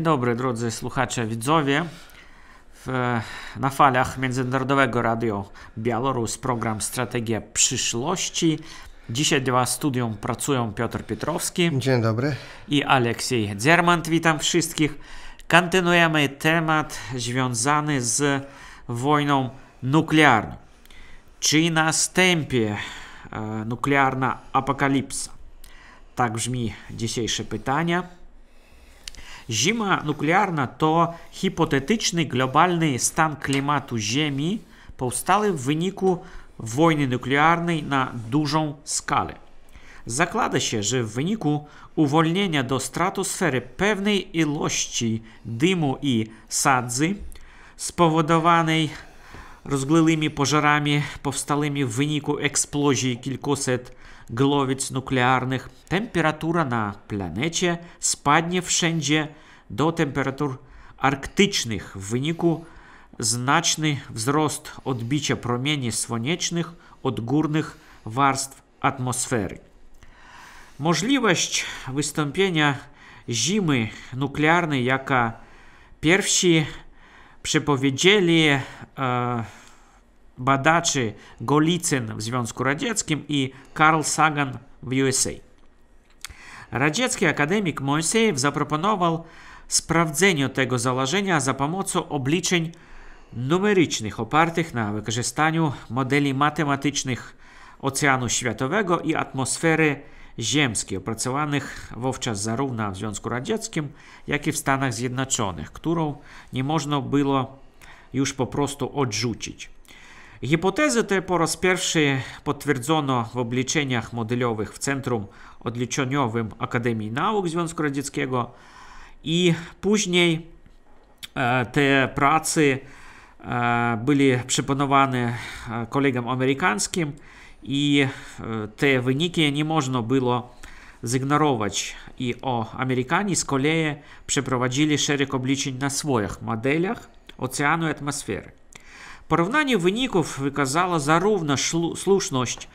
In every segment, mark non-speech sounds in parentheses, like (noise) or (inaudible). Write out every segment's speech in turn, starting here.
Dzień dobry drodzy słuchacze, widzowie. W, na falach Międzynarodowego Radio Białoruś program Strategia Przyszłości. Dzisiaj dla Was studium pracują Piotr Pietrowski. Dzień dobry. I Aleksiej Dzermant. Witam wszystkich. Kontynuujemy temat związany z wojną nuklearną. Czy nastąpi e, nuklearna apokalipsa? Tak brzmi dzisiejsze pytania. Zima nuklearna to hipotetyczny globalny stan klimatu Ziemi powstały w wyniku wojny nuklearnej na dużą skalę. Zakłada się, że w wyniku uwolnienia do stratosfery pewnej ilości dymu i sadzy spowodowanej rozgłyłymi pożarami powstałymi w wyniku eksplozji kilkuset glowic nuklearnych, temperatura na planecie spadnie wszędzie do temperatur arktycznych w wyniku znaczny wzrost odbicia promieni słonecznych od górnych warstw atmosfery. Możliwość wystąpienia zimy nuklearnej, jaka pierwsi przepowiedzieli e, badaczy Golicyn w Związku Radzieckim i Karl Sagan w USA. Radziecki akademik Moisejew zaproponował sprawdzenie tego założenia za pomocą obliczeń numerycznych opartych na wykorzystaniu modeli matematycznych Oceanu Światowego i atmosfery ziemskiej, opracowanych wówczas zarówno w Związku Radzieckim, jak i w Stanach Zjednoczonych, którą nie można było już po prostu odrzucić. Гіпотези те po raz pierwszy potwierdzono w obliczeniach modelowych w Centrum Odliczeniowym Akademii Nauk Związku Radzieckiego i później e, te prace były przypanowane e, kolegom amerykańskim i e, te wyniki nie można było zignorować. I Amerykanie z kolei przeprowadzili szereg obliczeń na swoich modelach oceanu i atmosfery. Porównanie wyników wykazało zarówno słuszność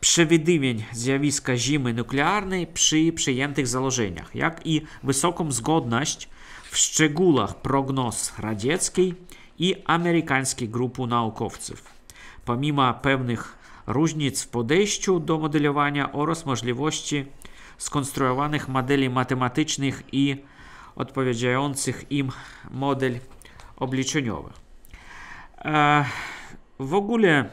przewidywień zjawiska zimy nuklearnej przy przyjętych założeniach, jak i wysoką zgodność w szczegółach prognoz radzieckiej i amerykańskiej grupy naukowców. Pomimo pewnych różnic w podejściu do modelowania oraz możliwości skonstruowanych modeli matematycznych i odpowiadających im model obliczeniowych. W ogóle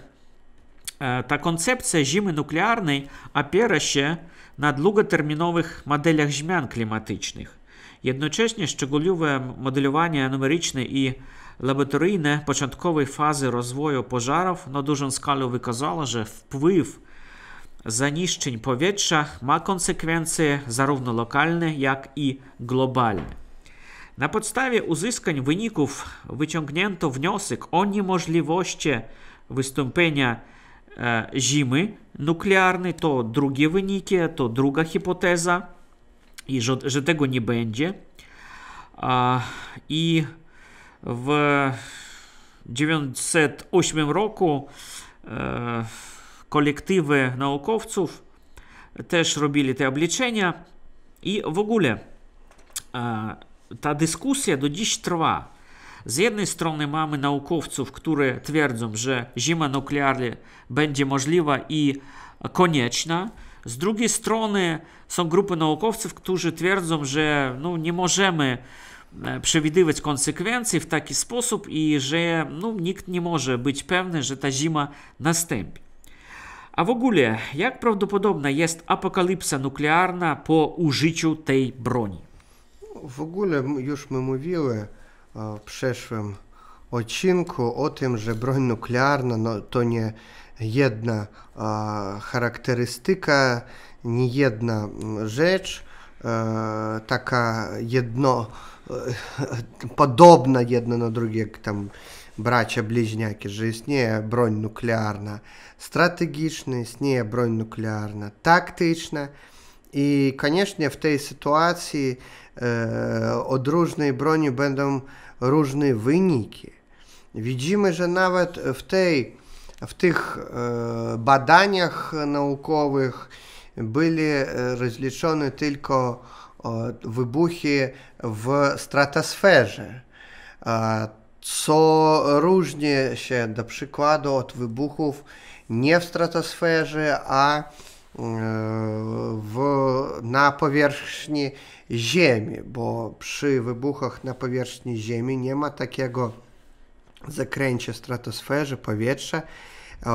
e, ta koncepcja zimy nuklearnej opiera się na długoterminowych modelach zmian klimatycznych. Jednocześnie szczegółowe modelowanie numeryczne i laboratoryjne początkowej fazy rozwoju pożarów na dużą skalę wykazało, że wpływ zanieczyszczeń powietrza ma konsekwencje zarówno lokalne, jak i globalne. Na podstawie uzyskań wyników wyciągnięto wniosek o niemożliwości wystąpienia e, zimy nuklearnej. To drugi wynik, to druga hipoteza i że, tego nie będzie. I w 1908 roku e, naukowców też robili te obliczenia i w ogóle e, ta dyskusja do dziś trwa. Z jednej strony mamy naukowców, którzy twierdzą, że zima nuklearna będzie możliwa i konieczna. Z drugiej strony są grupy naukowców, którzy twierdzą, że no, nie możemy e, przewidywać konsekwencji w taki sposób i że no, nikt nie może być pewny, że ta zima nastąpi. A w ogóle, jak prawdopodobna jest apokalipsa nuklearna po użyciu tej broni? W ogóle już my mówiły e, w przeszłym odcinku o tym, że broń nuklearna no, to nie jedna a, charakterystyka, nie jedna rzecz, a, e, taka jedno, e, a, (laughs) podobna jedna na drugie, jak tam bracia bliźniaki, że istnieje broń nuklearna strategiczna, istnieje broń nuklearna taktyczna. I, конечно, w tej sytuacji E, od różnej broni będą różne wyniki. Widzimy, że nawet w, tej, w tych e, badaniach naukowych były e, rozliczone tylko wybuchy w stratosferze, co różni się na przykład od wybuchów nie w stratosferze, a w w, na powierzchni Ziemi, bo przy wybuchach na powierzchni Ziemi nie ma takiego zakręcia stratosferze, powietrza e,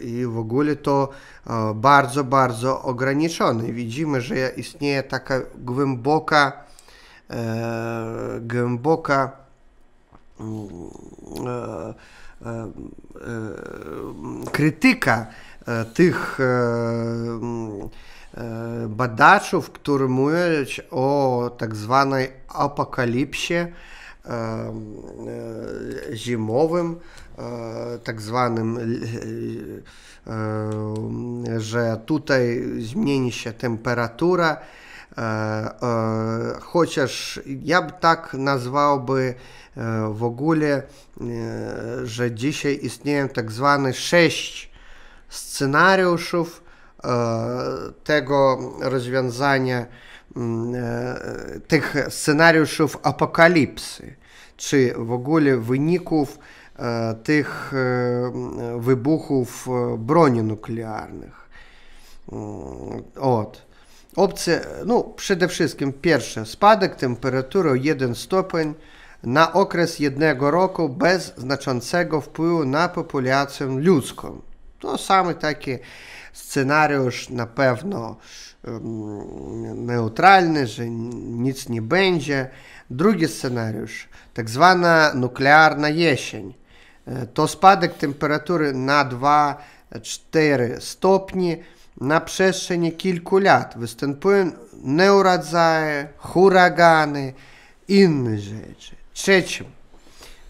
i w ogóle to e, bardzo, bardzo ograniczone. Widzimy, że istnieje taka głęboka, e, głęboka mm, krytyka E, tych e, e, badaczy, którzy mówią o tak zwanej apokalipsie zimowym, tak zwanym, że tutaj zmieni się temperatura, chociaż ja by tak nazwałby w ogóle, że dzisiaj istnieją tak zwane sześć scenariuszów e, tego rozwiązania, mm, e, tych scenariuszów apokalipsy, czy w ogóle wyników e, tych wybuchów broni nuklearnych. Mm, od. Opcje, no przede wszystkim pierwsze, spadek temperatury o 1 stopień na okres jednego roku bez znaczącego wpływu na populację ludzką. To саме taki scenariusz na pewno neutralny, że nic nie będzie. Drugi scenariusz, tak zwana nuklearna jesień, e, to spadek temperatury na 2-4 stopnie na przestrzeni kilku lat. Występują neurodzaje, huragany, inne rzeczy. Trzeci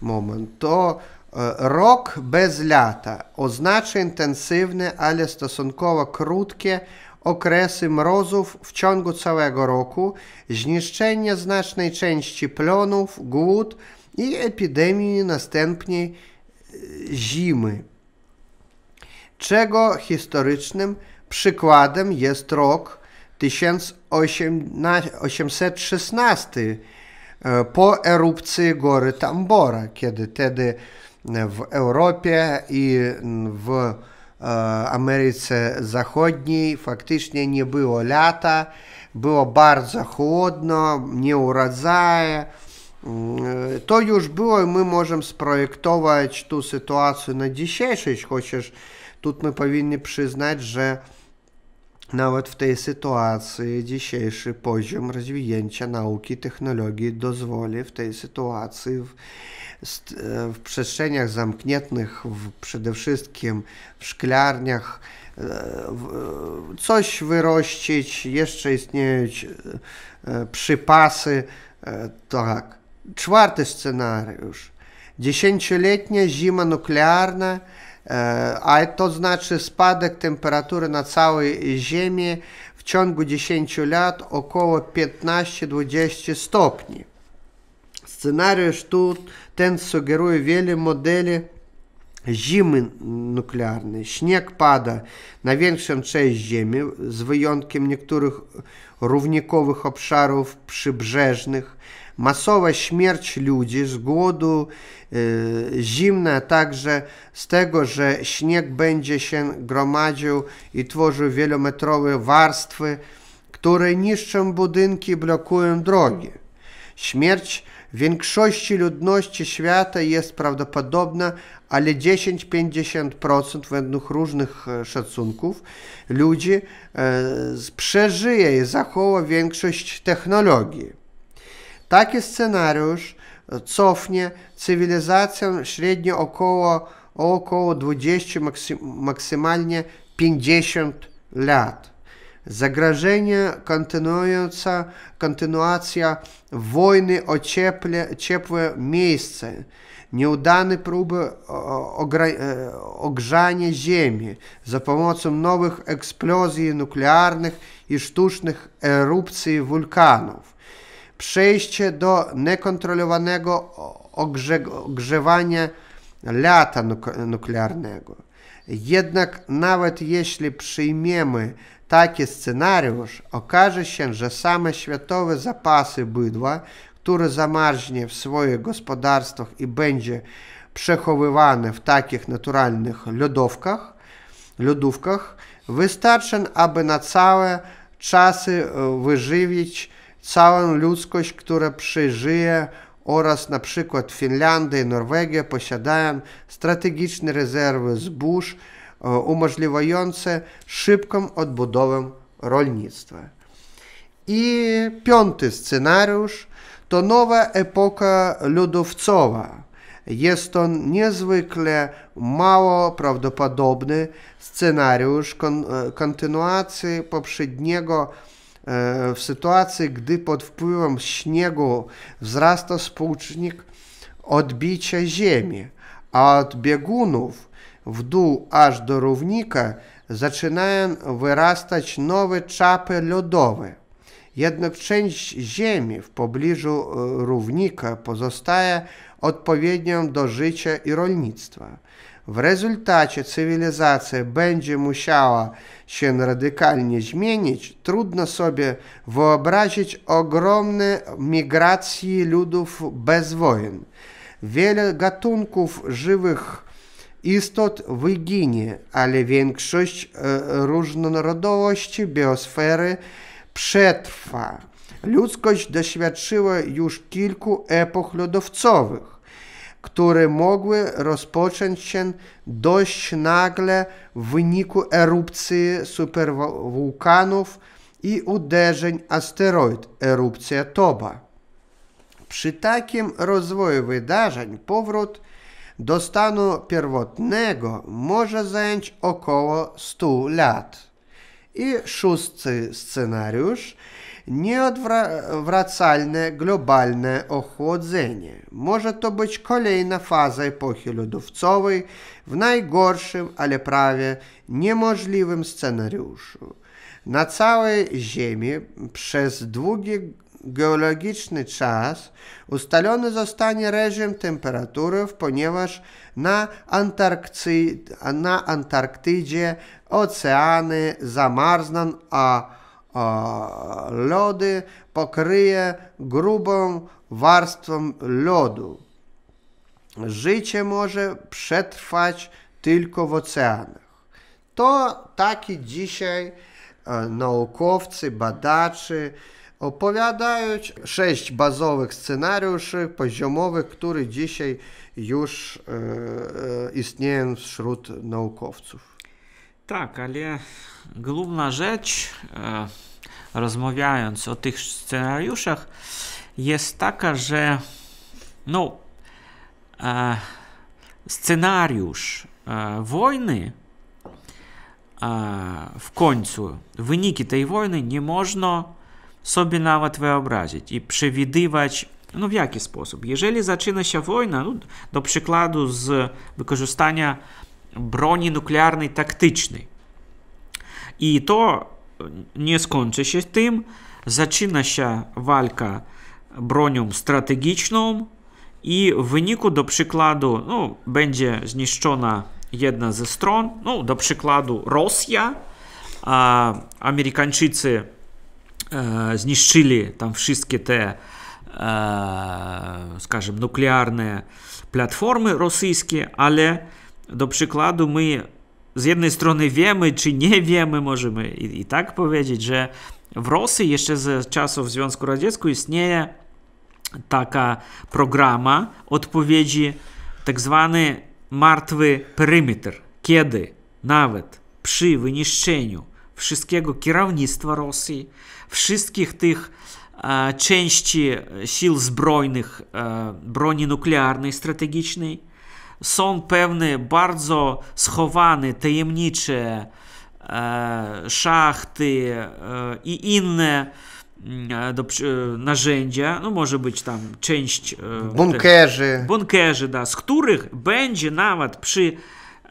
moment to E, rok bez lata oznacza intensywne, ale stosunkowo krótkie okresy mrozów w ciągu całego roku, zniszczenie znacznej części plonów, głód i epidemii następnej e, zimy, czego historycznym przykładem jest rok 1816 e, po erupcji gory Tambora, kiedy tedy w Europie i w Ameryce Zachodniej faktycznie nie było lata, było bardzo chłodno, nie urodzaje. To już było i my możemy sprojektować tą sytuację na dzisiejszą, chociaż Tutaj my powinni przyznać, że nawet w tej sytuacji dzisiejszy poziom rozwinięcia nauki i technologii dozwoli w tej sytuacji w, w przestrzeniach zamkniętych, w, przede wszystkim w szklarniach, e, coś wyrościć, jeszcze istnieją e, przypasy. E, tak. Czwarty scenariusz. Dziesięcioletnia zima nuklearna – E, a to znaczy spadek temperatury na całej Ziemi w ciągu 10 lat około 15-20 stopni. Scenariusz tu ten sugeruje wiele modeli zimy nuklearnej. Śnieg pada na większą część Ziemi, z wyjątkiem niektórych równikowych obszarów przybrzeżnych, masowa śmierć ludzi z głodu, y, zimna, a także z tego, że śnieg będzie się gromadził i tworzył wielometrowe warstwy, które niszczą budynki, blokują drogi. Śmierć większości ludności świata jest prawdopodobna, ale 10-50% według różnych e, szacunków ludzi e, przeżyje i zachowa większość technologii. Taki scenariusz cofnie cywilizację średnio około, około 20, maksymalnie 50 lat. Zagrożenie kontynuująca, kontynuacja wojny o cieple, ciepłe miejsce, nieudane próby e, ogrzania Ziemi za pomocą nowych eksplozji nuklearnych i sztucznych erupcji wulkanów przejście do niekontrolowanego ogrze ogrzewania lata nuklearnego. Jednak nawet jeśli przyjmiemy taki scenariusz, okaże się, że same światowe zapasy bydła, które zamarznie w swoich gospodarstwach i będzie przechowywane w takich naturalnych lodówkach, lodówkach wystarczy, aby na całe czasy e, wyżywić całą ludzkość, która przeżyje oraz na przykład Finlandia i Norwegia posiadają strategiczne rezerwy zbóż e, umożliwiające szybką odbudowę rolnictwa. I piąty scenariusz to nowa epoka ludowcowa. Jest to niezwykle mało prawdopodobny scenariusz kon e, kontynuacji poprzedniego E, w sytuacji, gdy pod wpływem śniegu wzrasta współczynnik odbicia ziemi, a od biegunów w dół aż do równika zaczynają wyrastać nowe czapy lodowe. Jednak część ziemi w pobliżu e, równika pozostaje odpowiednią do życia i rolnictwa. W rezultacie cywilizacja będzie musiała się radykalnie zmienić, trudno sobie wyobrazić ogromne migracje ludów bez wojen. Wiele gatunków żywych istot wyginie, ale większość e, różnorodności biosfery przetrwa. Ludzkość doświadczyła już kilku epok lodowcowych które mogły rozpocząć się dość nagle w wyniku erupcji superwulkanów i uderzeń asteroid, erupcja Toba. Przy takim rozwoju wydarzeń powrót do stanu pierwotnego może zająć około 100 lat. I szósty scenariusz – nieodwracalne globalne ochłodzenie. Może to być kolejna faza epoki lodowcowej w najgorszym, ale prawie niemożliwym scenariuszu. Na całej Ziemi przez długi geologiczny czas ustalony zostanie reżim temperatury, ponieważ na, na Antarktydzie oceany zamarzną, a lody pokryje grubą warstwą lodu. Życie może przetrwać tylko w oceanach. To taki dzisiaj e, naukowcy, badacze opowiadają sześć bazowych scenariuszy poziomowych, które dzisiaj już e, e, istnieją wśród naukowców tak, ale główna rzecz, e, rozmawiając o tych scenariuszach, jest taka, że no, e, scenariusz e, wojny w końcu, wyniki tej wojny nie można sobie nawet wyobrazić i przewidywać no w jaki sposób? Jeżeli zaczyna się wojna, no, do przykładu z wykorzystania бронінуклеарний тактичний. І то е, не скончиться тим. Зачинася валька бронюм стратегічному, і в виніку, до прикладу, ну, буде знищена одна з сторон, ну, до прикладу, Росія, а американчиці э, знищили там всі те, э, е, скажімо, нуклеарні платформи російські, але do przykładu, my z jednej strony wiemy, czy nie wiemy, możemy i, i tak powiedzieć, że w Rosji jeszcze z czasów Związku Radzieckiego istnieje taka programa odpowiedzi, tak zwany martwy perymetr. Kiedy nawet przy wyniszczeniu wszystkiego kierownictwa Rosji, wszystkich tych e, części sił zbrojnych, e, broni nuklearnej, strategicznej, są pewne bardzo schowane, tajemnicze e, szachty e, i inne mm, do, e, narzędzia, no może być tam część... Bunkerzy. Te, bunkerzy, da, z których będzie nawet przy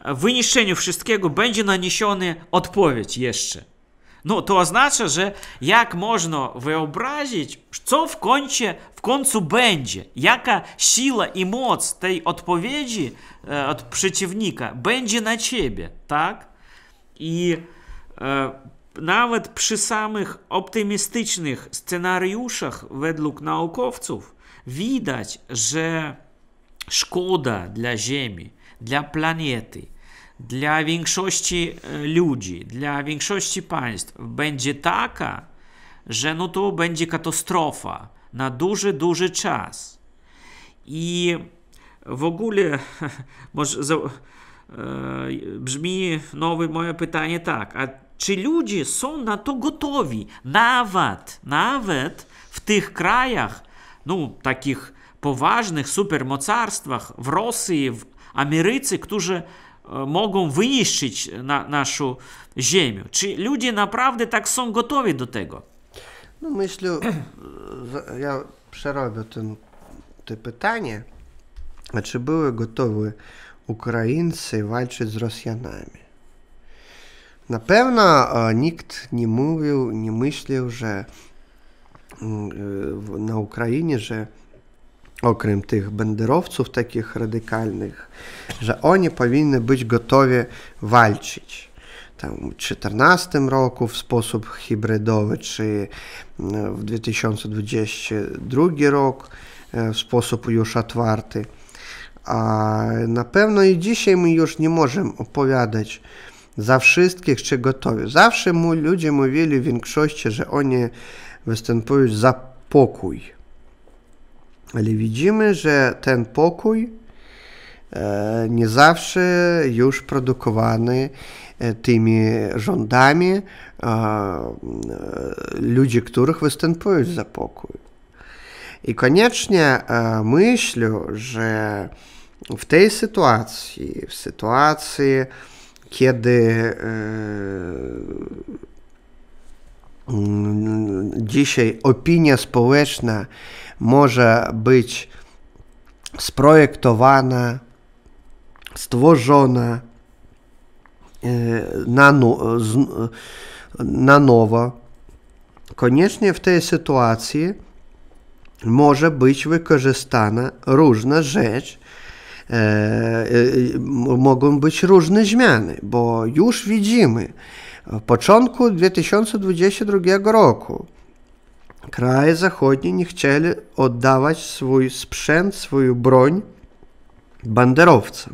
wyniszczeniu wszystkiego będzie naniesiony odpowiedź jeszcze. Ну, no, то oznacza, że jak można wyobrazić, co w, końcu, w końcu będzie, jaka siła i moc tej odpowiedzi e, od przeciwnika będzie na ciebie, tak? I e, nawet przy samych optymistycznych scenariuszach według naukowców widać, że szkoda dla Ziemi, dla planety – dla większości e, ludzi, dla większości państw będzie taka, że no to będzie katastrofa na duży, duży czas. I w ogóle (laughs) może za, e, brzmi nowe moje pytanie tak, a czy ludzie są na to gotowi? Nawet, nawet w tych krajach, no takich poważnych supermocarstwach, w Rosji, w Ameryce, którzy mogą wyniszczyć na, naszą ziemię. Czy ludzie naprawdę tak są gotowi do tego? No myślę, ja przerobię ten, te pytanie. A czy były gotowi Ukraińcy walczyć z Rosjanami? Na pewno e, nikt nie mówił, nie myślił, że mm, e, na Ukrainie, że okrem tych benderowców takich radykalnych, że oni powinny być gotowi walczyć. Tam w 2014 roku w sposób hybrydowy, czy e, w 2022 rok e, w sposób już otwarty. A na pewno i dzisiaj my już nie możemy opowiadać za wszystkich, czy gotowi. Zawsze mu ludzie mówili w większości, że oni występują za pokój. Ale widzimy, że ten pokój e, nie zawsze już produkowany e, tymi rządami e, ludzi, których występują za pokój. I koniecznie myślę, że w tej sytuacji, w sytuacji, kiedy dzisiaj opinia społeczna może być sprojektowana, stworzona e, na, e, e, na nowo. Koniecznie w tej sytuacji może być wykorzystana różna rzecz, mogą być różne zmiany, bo już widzimy w początku 2022 roku Kraje zachodnie nie chcieli oddawać swój sprzęt, swoją broń banderowcom.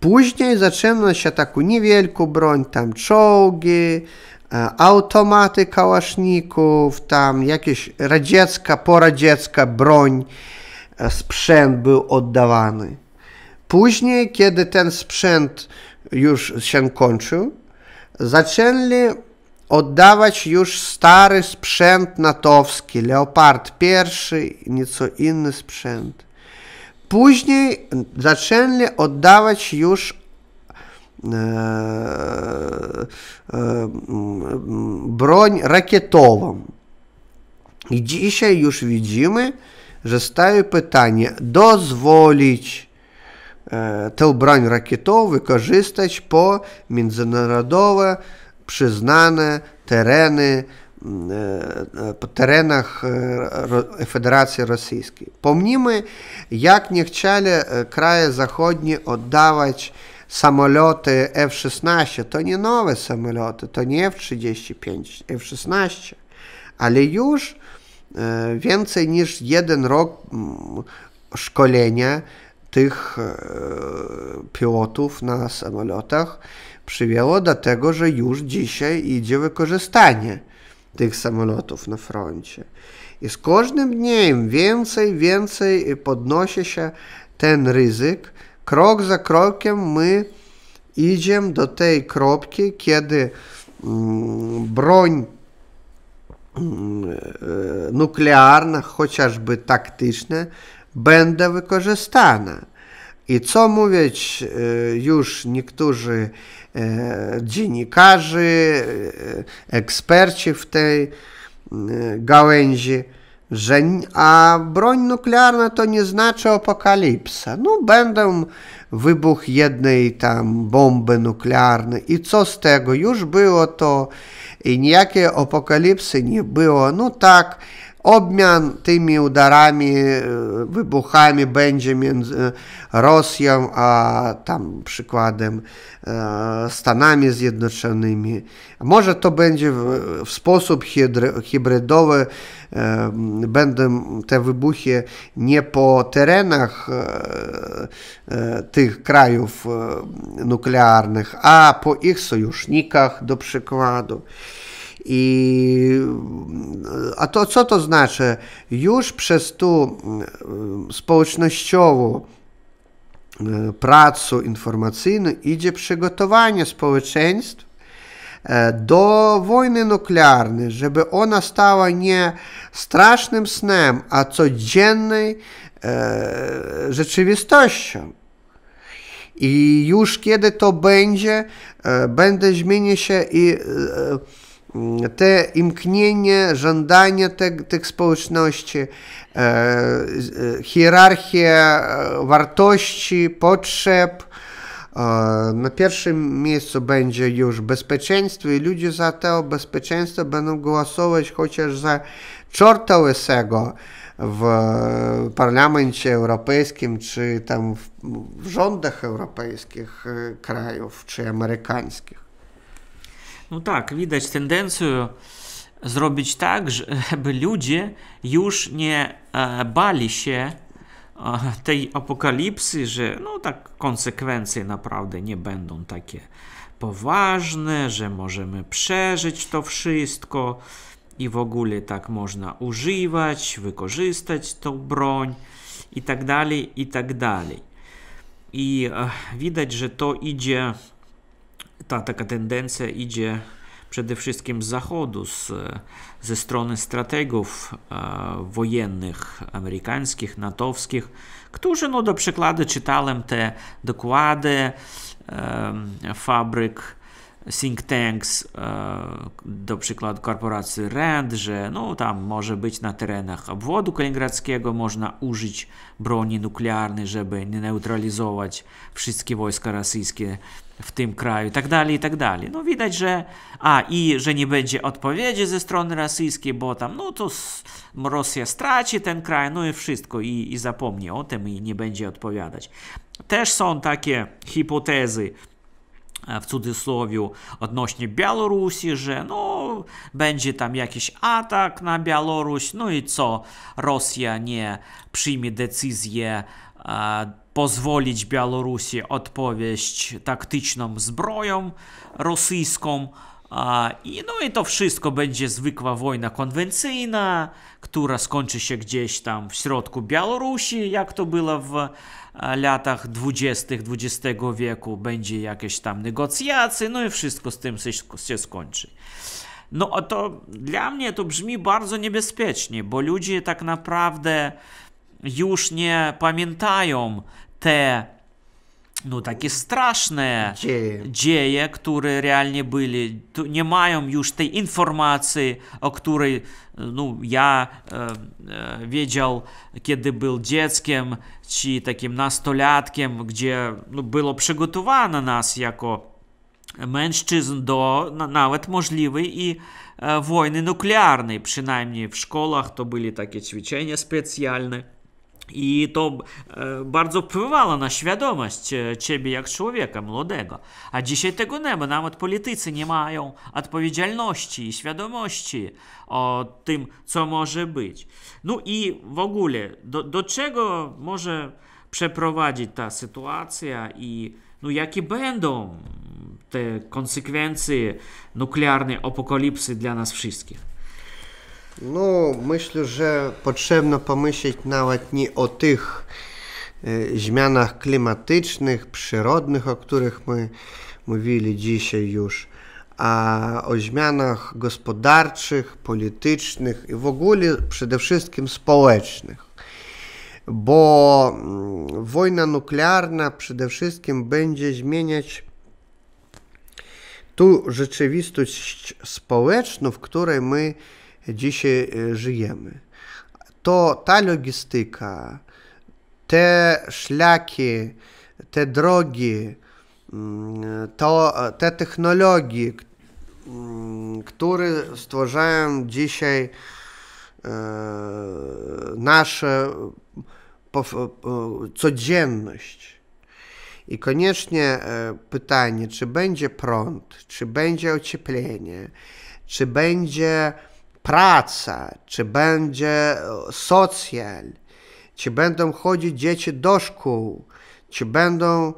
Później zaczęto się taką niewielką broń, tam czołgi, e, automaty kałaszników, tam jakieś radziecka, poradziecka broń, e, sprzęt był oddawany. Później, kiedy ten sprzęt już się kończył, zaczęli oddawać już stary sprzęt natowski, Leopard I, nieco inny sprzęt. Później zaczęli oddawać już e, e, mm, broń rakietową. I dzisiaj już widzimy, że staje pytanie, dozwolić e, tę broń rakietową wykorzystać po międzynarodowe przyznane tereny po mm, e, e, terenach e, Federacji Rosyjskiej. Pomnimy, jak nie chcieli kraje zachodnie oddawać samoloty F-16. To nie nowe samoloty, to nie F-35, F-16. Ale już więcej niż jeden rok mm, szkolenia tych e, pilotów na samolotach przywiało do tego, że już dzisiaj idzie wykorzystanie tych samolotów na froncie. I z każdym dniem więcej, więcej podnosi się ten ryzyk. Krok za krokiem my idziemy do tej kropki, kiedy mm, broń mm, e, nuklearna, chociażby taktyczna, będę wykorzystana. I co mówić y, już niektórzy y, dziennikarze, y, eksperci w tej gałęzi, że a broń nuklearna to nie znaczy apokalipsa. No będą wybuch jednej tam bomby nuklearnej i co z tego? Już było to i nijakiej apokalipsy nie było. No tak, Obmian tymi udarami, e, wybuchami będzie między Rosją a tam przykładem e, Stanami Zjednoczonymi. Może to będzie w, sposób hybrydowy, e, będą te wybuchy nie po terenach tych krajów nuklearnych, a po ich sojusznikach do przykładu. I, a to co to znaczy? Już przez tu mm, społecznościową e, pracę informacyjną idzie przygotowanie społeczeństw e, do wojny nuklearnej, żeby ona stała nie strasznym snem, a codziennej e, rzeczywistością. I już kiedy to będzie, będzie zmieni się i te imknienie, żądania te, tych społeczności, e, e hierarchia e, wartości, potrzeb. E, na pierwszym miejscu będzie już bezpieczeństwo i ludzie za to bezpieczeństwo będą głosować chociaż za czorta łysego w parlamencie europejskim, czy tam w, w rządach europejskich e, krajów, czy amerykańskich. No tak, widać tendencję e, zrobić tak, żeby ludzie już nie e, bali się e, tej apokalipsy, że no tak konsekwencje naprawdę nie będą takie poważne, że możemy przeżyć to wszystko i w ogóle tak można używać, wykorzystać tą broń i tak dalej, i tak dalej. I widać, że to idzie ta taka tendencja idzie przede wszystkim z zachodu, z, ze strony strategów e, wojennych amerykańskich, natowskich, którzy no do przykładu czytałem te dokłady e, fabryk think tanks, e, do przykładu korporacji RAND, że no, tam może być na terenach obwodu kaliningradzkiego można użyć broni nuklearnej, żeby neutralizować wszystkie wojska rosyjskie w tym kraju i tak dalej, i tak dalej. No widać, że... A, i że nie będzie odpowiedzi ze strony rosyjskiej, bo tam, no to Rosja straci ten kraj, no i wszystko, i, i zapomni o tym i nie będzie odpowiadać. Też są takie hipotezy, e, w cudzysłowie odnośnie Białorusi, że no, będzie tam jakiś atak na Białoruś, no i co, Rosja nie przyjmie decyzję E, pozwolić Białorusi odpowiedź taktyczną zbroją rosyjską. E, I, no i to wszystko będzie zwykła wojna konwencyjna, która skończy się gdzieś tam w środku Białorusi, jak to było w e, latach 20. XX wieku. Będzie jakieś tam negocjacje, no i wszystko z tym się skończy. No to dla mnie to brzmi bardzo niebezpiecznie, bo ludzie tak naprawdę już nie pamiętają te no takie straszne dzieje. dzieje, które realnie byli, nie mają już tej informacji, o której no, ja e, e wiedział, kiedy był dzieckiem, czy takim nastolatkiem, gdzie no, było przygotowane nas jako mężczyzn do na, nawet możliwej i e, wojny nuklearnej, przynajmniej w szkołach to byli takie ćwiczenia specjalne. I to e, bardzo wpływało na świadomość e, ciebie jak człowieka młodego. A dzisiaj tego nie ma. Nawet politycy nie mają odpowiedzialności i świadomości o tym, co może być. No i w ogóle, do, do czego może przeprowadzić ta sytuacja i no, jakie będą te konsekwencje nuklearnej apokalipsy dla nas wszystkich? No myślę, że potrzebno pomyśleć nawet nie o tych e, zmianach klimatycznych, przyrodnych, o których my mówili dzisiaj już, a o zmianach gospodarczych, politycznych i w ogóle przede wszystkim społecznych. Bo mm, wojna nuklearna przede wszystkim będzie zmieniać tu rzeczywistość społeczną, w której my dzisiaj e, żyjemy. To ta logistyka, te szlaki, te drogi, mm, to, te technologie, mm, które stwarzają dzisiaj e, nasze codzienność. I koniecznie e, pytanie, czy będzie prąd, czy będzie ocieplenie, czy będzie praca, czy będzie e, socjal, czy będą chodzić dzieci do szkół, czy będą e,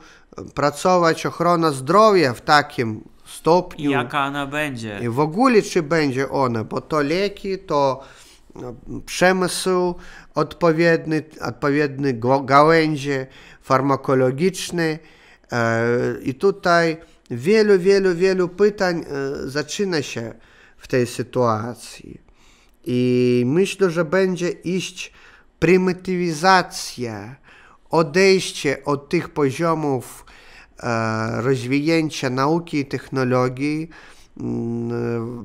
pracować ochrona zdrowia w takim stopniu. Jaka ona będzie. I w ogóle czy będzie ona, bo to leki, to e, przemysł odpowiedni, odpowiednie gałęzie farmakologiczne. I tutaj wielu, wielu, wielu pytań zaczyna się w tej sytuacji. I myślę, że będzie iść prymitywizacja, odejście od tych poziomów e, rozwinięcia nauki i technologii mm,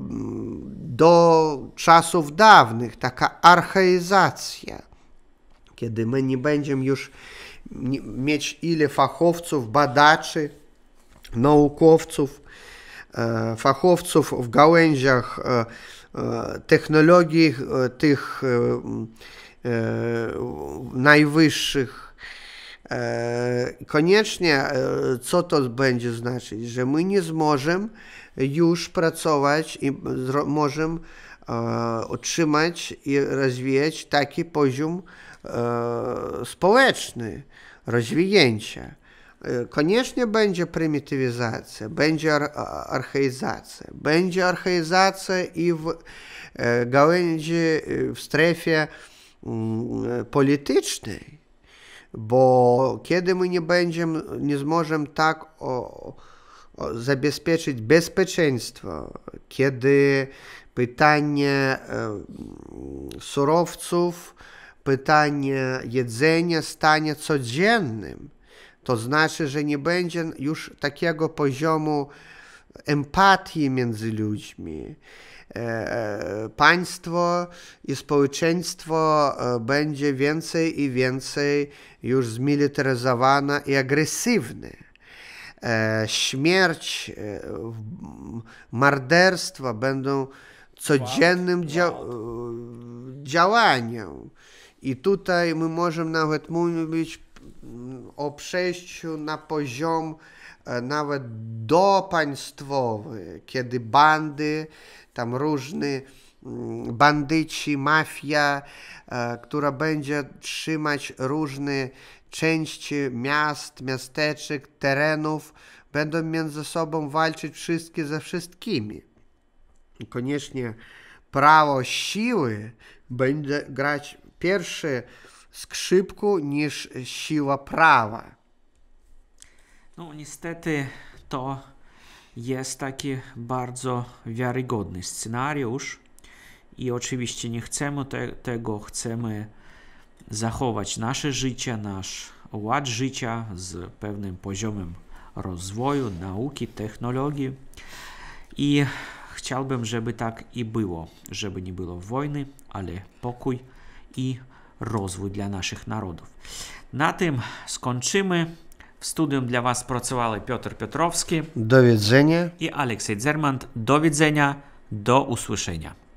do czasów dawnych, taka archaizacja, kiedy my nie będziemy już mieć ile fachowców, badaczy, naukowców, E, fachowców w gałęziach e, e, technologii tych najwyższych. Koniecznie, co to będzie znaczyć, że my nie zможemy już pracować i możemy otrzymać i rozwijać taki poziom społeczny rozwinięcia. E, koniecznie będzie prymitywizacja, będzie archaizacja. Będzie archaizacja i w e, gałęzi, e, w strefie mm, politycznej, bo kiedy my nie będziemy, nie zможemy tak o, o, zabezpieczyć bezpieczeństwa, kiedy pytanie surowców, pytanie jedzenia stanie codziennym, to znaczy, że nie będzie już takiego poziomu empatii między ludźmi. E, e, państwo i społeczeństwo e, będzie więcej i więcej już zmilitaryzowane i agresywne. Śmierć, morderstwa będą codziennym dzia działaniem. I tutaj my możemy nawet mówić o przejściu na poziom e, nawet dopaństwowy, kiedy bandy, tam różny mm, bandyci, mafia, e, która będzie trzymać różne części miast, miasteczek, terenów, będą między sobą walczyć wszystkie ze wszystkimi. Koniecznie prawo siły będzie grać pierwszy skrzypku niż siła prawa. No niestety to jest taki bardzo wiarygodny scenariusz i oczywiście nie chcemy te, tego, chcemy zachować nasze życie, nasz ład życia z pewnym poziomem rozwoju, nauki, technologii i chciałbym, żeby tak i było, żeby nie było wojny, ale pokój i rozwój dla naszych narodów. Na tym skończymy. W studium dla Was pracowali Piotr Piotrowski. Do widzenia. I Aleksiej Dzermant. Do widzenia. Do usłyszenia.